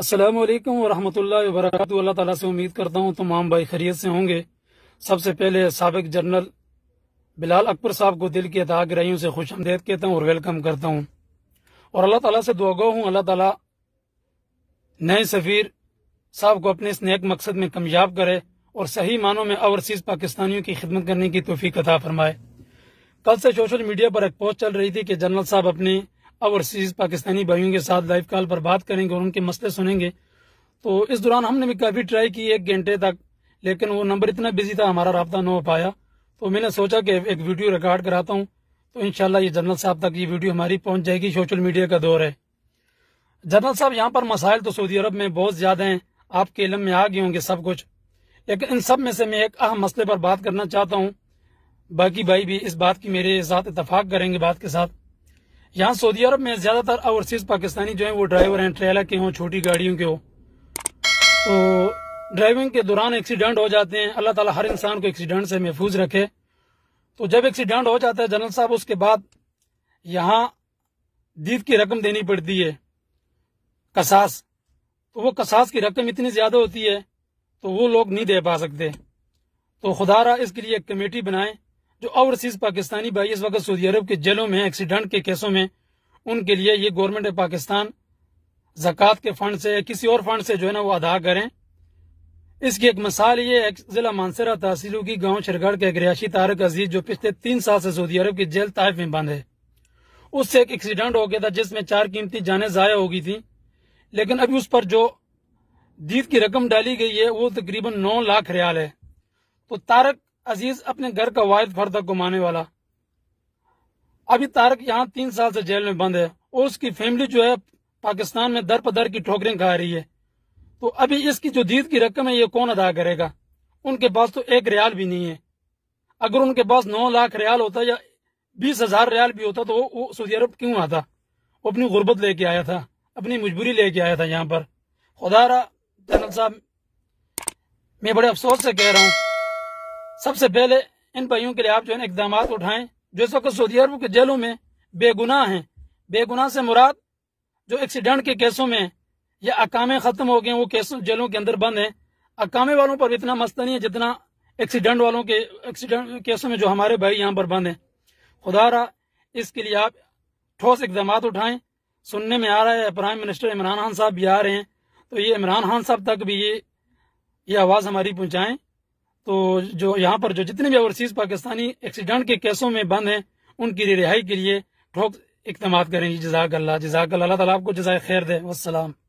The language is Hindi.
असलम वरहमल वरक अल्लाह ताला से उम्मीद करता हूँ तमाम भाई खरीत से होंगे सबसे पहले सबक जनरल बिलाल अकबर साहब को दिल की अदा ग्राहियों से खुश आमदेद कहता हूँ और वेलकम करता हूँ और अल्लाह ताला से दुआ हूँ अल्लाह ताला नए सफ़ीर साहब को अपने इस नेक मकसद में कामयाब करे और सही मानों में ओवरसीज पाकिस्तानियों की खिदमत करने की तोफ़ी कथा फरमाए कल से सोशल मीडिया पर एक पोस्ट चल रही थी कि जनरल साहब अपनी ओवरसीज पाकिस्तानी भाइयों के साथ लाइव कॉल पर बात करेंगे और उनके मसले सुनेंगे तो इस दौरान हमने भी काफ़ी ट्राई की एक घंटे तक लेकिन वो नंबर इतना बिजी था हमारा रबता न हो पाया तो मैंने सोचा कि एक वीडियो रिकॉर्ड कराता हूँ तो इनशाला ये जनरल साहब तक ये वीडियो हमारी पहुंच जाएगी सोशल मीडिया का दौर है जनरल साहब यहाँ पर मसाइल तो सऊदी अरब में बहुत ज़्यादा हैं आपके इलम में आ गए होंगे सब कुछ लेकिन इन सब में से मैं एक अहम मसले पर बात करना चाहता हूँ बाकी भाई भी इस बात की मेरे साथ इतफाक करेंगे बात के साथ यहाँ सऊदी अरब में ज्यादातर ओवरसीज पाकिस्तानी जो है वो ड्राइवर हैं ट्रेलर के हों छोटी गाड़ियों के हों तो ड्राइविंग के दौरान एक्सीडेंट हो जाते हैं अल्लाह ताला हर इंसान को एक्सीडेंट से महफूज रखे तो जब एक्सीडेंट हो जाता है जनरल साहब उसके बाद यहाँ दीद की रकम देनी पड़ती है कसास तो वो कसास की रकम इतनी ज्यादा होती है तो वो लोग नहीं दे पा सकते तो खुदारा इसके लिए एक कमेटी बनाएं जो ओवरसीज पाकिस्तानी भाई इस वक्त सऊदी अरब के जेलों में एक्सीडेंट के केसों में उनके लिए ये गवर्नमेंट ऑफ पाकिस्तान जक़ात के फंड से या किसी और फंड से जो है ना वो अदा करें इसकी एक मिसाल ये जिला मानसरा तहसीलों की गांव शरगढ़ के एक रिहायशी तारक अजीज जो पिछले तीन साल से सऊदी अरब की जेल ताइफ में बंद है उससे एक एक्सीडेंट हो गया था जिसमें चार कीमती जाने ज़ाया हो गई थी लेकिन अभी उस पर जो दीद की रकम डाली गई है वो तकरीबन नौ लाख रियाल है तो तारक अजीज अपने घर का वायद फर्दा घुमाने वाला अभी तारक यहाँ तीन साल से जेल में बंद है और उसकी फैमिली जो है पाकिस्तान में दर पर दर की ठोकरें खा रही है तो अभी इसकी जो दीद की रकम है ये कौन अदा करेगा उनके पास तो एक रियाल भी नहीं है अगर उनके पास नौ लाख रियाल होता या बीस हजार रियाल भी होता तो वो सऊदी अरब क्यों आता वो अपनी गुर्बत लेके आया था अपनी मजबूरी लेके आया था यहाँ पर खुदारा जनरल साहब मैं बड़े अफसोस से कह रहा हूँ सबसे पहले इन भाइयों के लिए आप जो है इकदाम उठाएं जो इस वक्त सऊदी अरब के जेलों में बेगुनाह हैं बेगुनाह से मुराद जो एक्सीडेंट के केसों में या अकामे ख़त्म हो गए वो केसों जेलों के अंदर बंद है अकामे वालों पर इतना मस्त नहीं है जितना एक्सीडेंट वालों के एक्सीडेंट केसों में जो हमारे भाई यहाँ पर बंद है खुदा रहा इसके लिए आप ठोस इकदाम उठाएं सुनने में आ रहा है प्राइम मिनिस्टर इमरान खान साहब भी आ रहे हैं तो ये इमरान खान साहब तक भी ये ये आवाज़ हमारी पहुंचाएं तो जो यहाँ पर जो जितने भी ओवरसीज पाकिस्तानी एक्सीडेंट के केसों में बंद हैं उनकी रिहाई के लिए ठोक इकदाम करेंगी जजाक अल्लाह जजाक अल्लाह ताला आपको जजाय खैर दे वसलाम